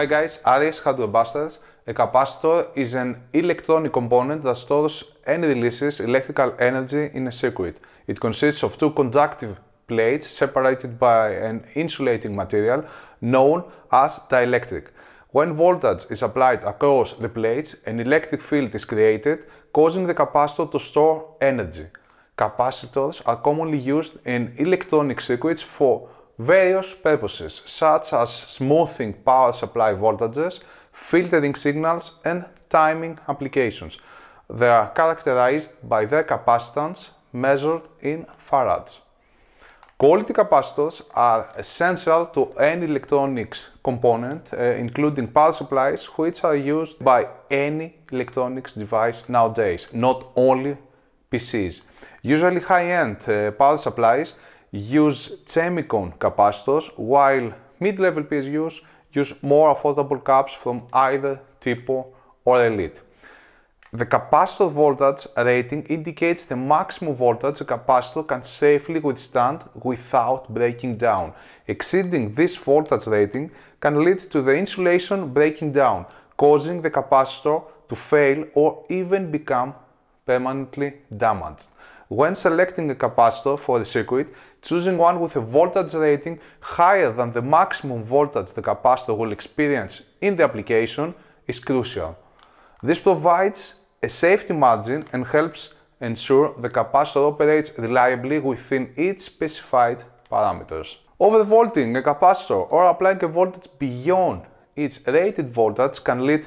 Hi guys, Aries Hardware A capacitor is an electronic component that stores and releases electrical energy in a circuit. It consists of two conductive plates separated by an insulating material known as dielectric. When voltage is applied across the plates, an electric field is created, causing the capacitor to store energy. Capacitors are commonly used in electronic circuits for various purposes, such as smoothing power supply voltages, filtering signals, and timing applications. They are characterized by their capacitance, measured in farads. Quality capacitors are essential to any electronics component, uh, including power supplies, which are used by any electronics device nowadays, not only PCs. Usually high-end uh, power supplies use semicone capacitors, while mid-level PSUs use more affordable caps from either Tipo or Elite. The capacitor voltage rating indicates the maximum voltage a capacitor can safely withstand without breaking down. Exceeding this voltage rating can lead to the insulation breaking down, causing the capacitor to fail or even become permanently damaged. When selecting a capacitor for the circuit, choosing one with a voltage rating higher than the maximum voltage the capacitor will experience in the application is crucial. This provides a safety margin and helps ensure the capacitor operates reliably within its specified parameters. Overvolting a capacitor or applying a voltage beyond its rated voltage can lead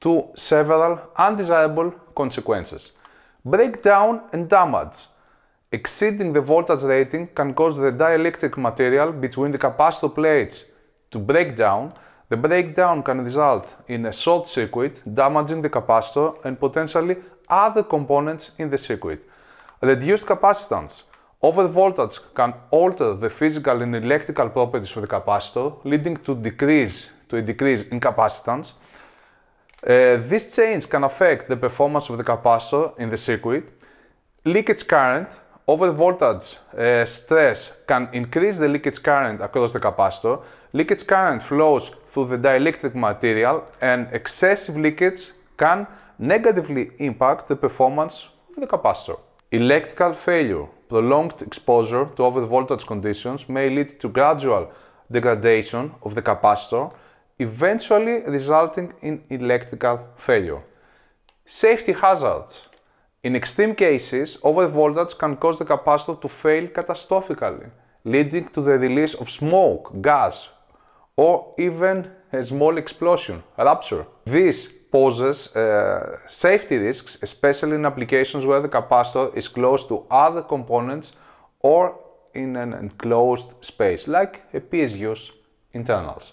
to several undesirable consequences. Breakdown and damage Exceeding the voltage rating can cause the dielectric material between the capacitor plates to break down. The breakdown can result in a short circuit, damaging the capacitor and potentially other components in the circuit. Reduced capacitance. Overvoltage can alter the physical and electrical properties of the capacitor, leading to, decrease, to a decrease in capacitance. Uh, this change can affect the performance of the capacitor in the circuit. Leakage current Overvoltage uh, stress can increase the leakage current across the capacitor. Leakage current flows through the dielectric material and excessive leakage can negatively impact the performance of the capacitor. Electrical failure, prolonged exposure to overvoltage conditions may lead to gradual degradation of the capacitor, eventually resulting in electrical failure. Safety hazards in extreme cases, overvoltage can cause the capacitor to fail catastrophically, leading to the release of smoke, gas, or even a small explosion, rupture. This poses uh, safety risks, especially in applications where the capacitor is close to other components or in an enclosed space, like a PSU's internals.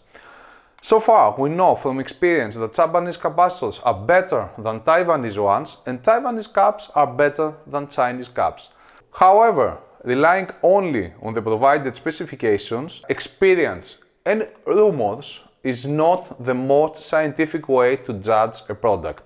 So far, we know from experience that Japanese capacitors are better than Taiwanese ones and Taiwanese caps are better than Chinese caps. However, relying only on the provided specifications, experience and rumors is not the most scientific way to judge a product.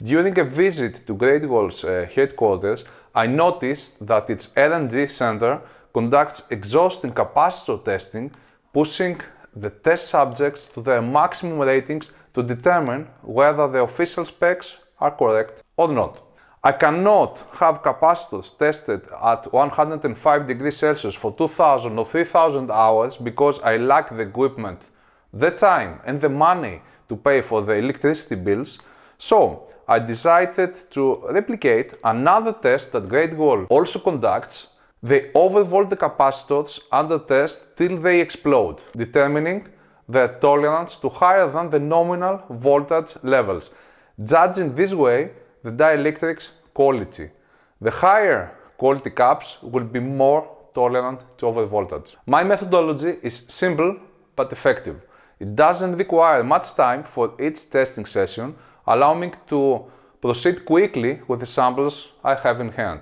During a visit to Great Wall's uh, headquarters, I noticed that its R&D center conducts exhaustive capacitor testing, pushing the test subjects to their maximum ratings to determine whether the official specs are correct or not. I cannot have capacitors tested at 105 degrees Celsius for 2000 or 3000 hours because I lack the equipment, the time and the money to pay for the electricity bills. So I decided to replicate another test that Great Wall also conducts they overvolt the capacitors under test till they explode, determining their tolerance to higher than the nominal voltage levels, judging this way the dielectric's quality. The higher quality caps will be more tolerant to overvoltage. My methodology is simple but effective. It doesn't require much time for each testing session, allowing me to proceed quickly with the samples I have in hand.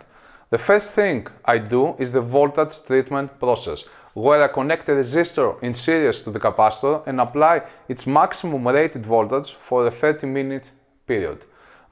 The first thing I do is the voltage treatment process, where I connect a resistor in series to the capacitor and apply its maximum rated voltage for a 30 minute period.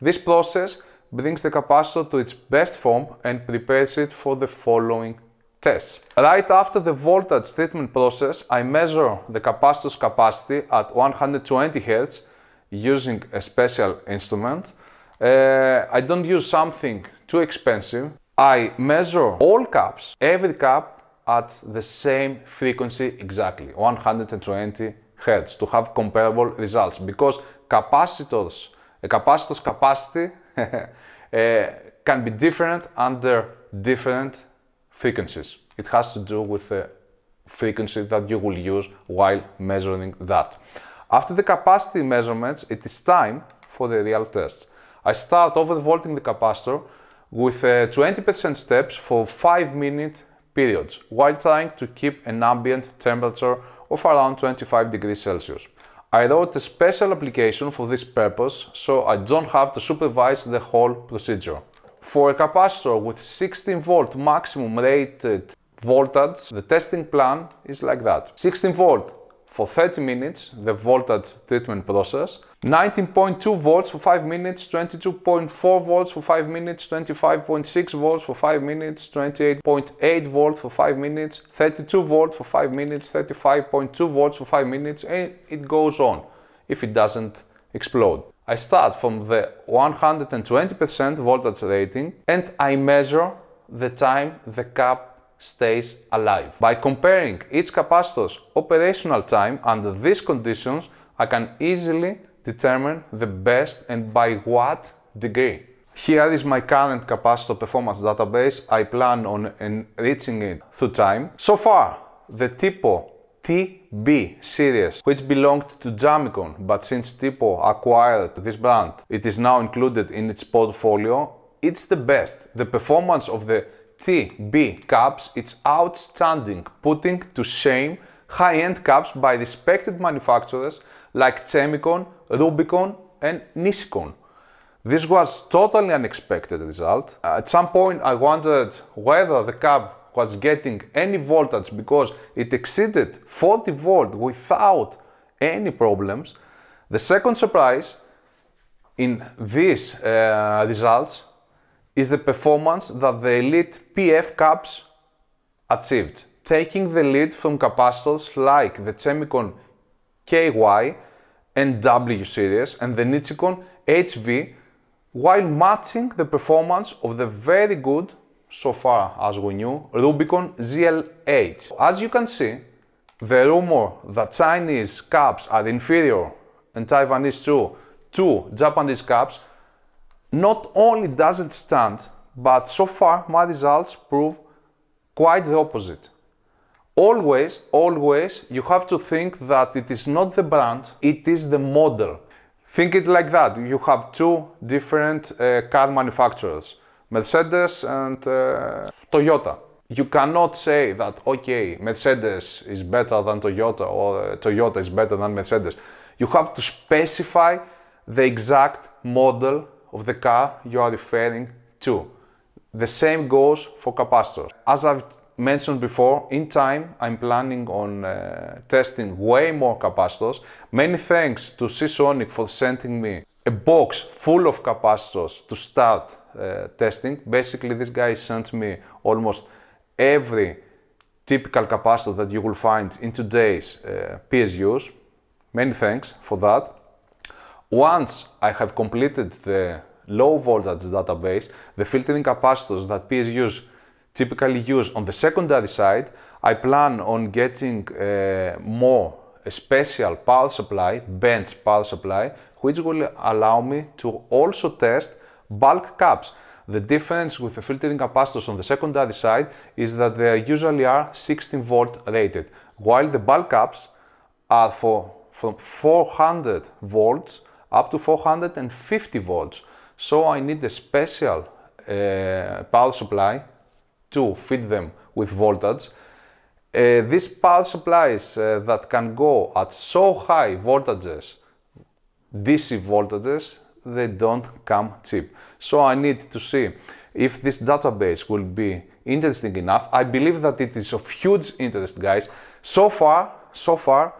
This process brings the capacitor to its best form and prepares it for the following tests. Right after the voltage treatment process, I measure the capacitor's capacity at 120 Hz using a special instrument. Uh, I don't use something too expensive I measure all caps, every cap at the same frequency exactly, 120 Hz to have comparable results because capacitors, a capacitor's capacity uh, can be different under different frequencies. It has to do with the frequency that you will use while measuring that. After the capacity measurements, it is time for the real test. I start overvolting the capacitor with 20% uh, steps for 5 minute periods while trying to keep an ambient temperature of around 25 degrees Celsius. I wrote a special application for this purpose so I don't have to supervise the whole procedure. For a capacitor with 16 volt maximum rated voltage, the testing plan is like that. 16 volt for 30 minutes, the voltage treatment process, 19.2 volts for 5 minutes, 22.4 volts for 5 minutes, 25.6 volts for 5 minutes, 28.8 volts for 5 minutes, 32 volts for 5 minutes, 35.2 volts for 5 minutes, and it goes on if it doesn't explode. I start from the 120% voltage rating and I measure the time the cap stays alive. By comparing each capacitor's operational time under these conditions, I can easily determine the best and by what degree. Here is my current capacitor performance database. I plan on enriching it through time. So far, the TIPO TB series, which belonged to Jamicon, but since TIPO acquired this brand, it is now included in its portfolio. It's the best. The performance of the TB caps, it's outstanding, putting to shame high-end caps by respected manufacturers like Chemicon, Rubicon and Nishicon. This was totally unexpected result. At some point I wondered whether the cap was getting any voltage because it exceeded 40 volt without any problems. The second surprise in these uh, results is the performance that the elite PF Cups achieved, taking the lead from capacitors like the Chemicon KY and W series and the Nichicon HV while matching the performance of the very good, so far as we knew, Rubicon ZLH. As you can see, the rumor that Chinese cups are inferior and Taiwanese too to Japanese cups not only doesn't stand, but so far my results prove quite the opposite. Always, always, you have to think that it is not the brand, it is the model. Think it like that. You have two different uh, car manufacturers, Mercedes and uh, Toyota. You cannot say that, okay, Mercedes is better than Toyota or uh, Toyota is better than Mercedes. You have to specify the exact model of the car you are referring to. The same goes for capacitors. As I've mentioned before, in time I'm planning on uh, testing way more capacitors. Many thanks to Seasonic for sending me a box full of capacitors to start uh, testing. Basically, this guy sent me almost every typical capacitor that you will find in today's uh, PSUs. Many thanks for that. Once I have completed the low voltage database, the filtering capacitors that PSUs typically use on the secondary side, I plan on getting uh, more special power supply, bench power supply, which will allow me to also test bulk caps. The difference with the filtering capacitors on the secondary side is that they usually are 16 volt rated, while the bulk caps are for from 400 volts up to 450 volts. So I need a special uh, power supply to feed them with voltage. Uh, these power supplies uh, that can go at so high voltages, DC voltages, they don't come cheap. So I need to see if this database will be interesting enough. I believe that it is of huge interest, guys. So far, so far,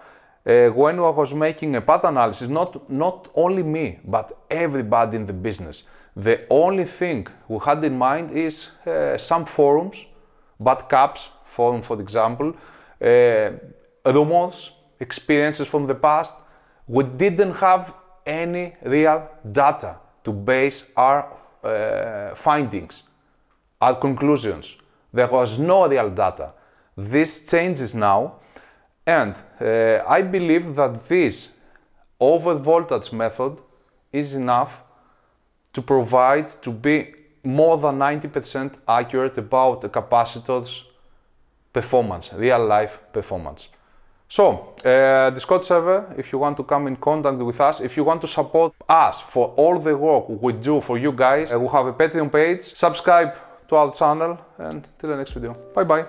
uh, when I was making a pattern analysis, not, not only me, but everybody in the business, the only thing we had in mind is uh, some forums, bad caps, forum for example, uh, rumors, experiences from the past. We didn't have any real data to base our uh, findings, our conclusions. There was no real data. This changes now. And uh, I believe that this overvoltage method is enough to provide to be more than 90% accurate about the capacitor's performance, real life performance. So, uh, Discord server, if you want to come in contact with us, if you want to support us for all the work we do for you guys, uh, we have a Patreon page, subscribe to our channel, and till the next video. Bye bye.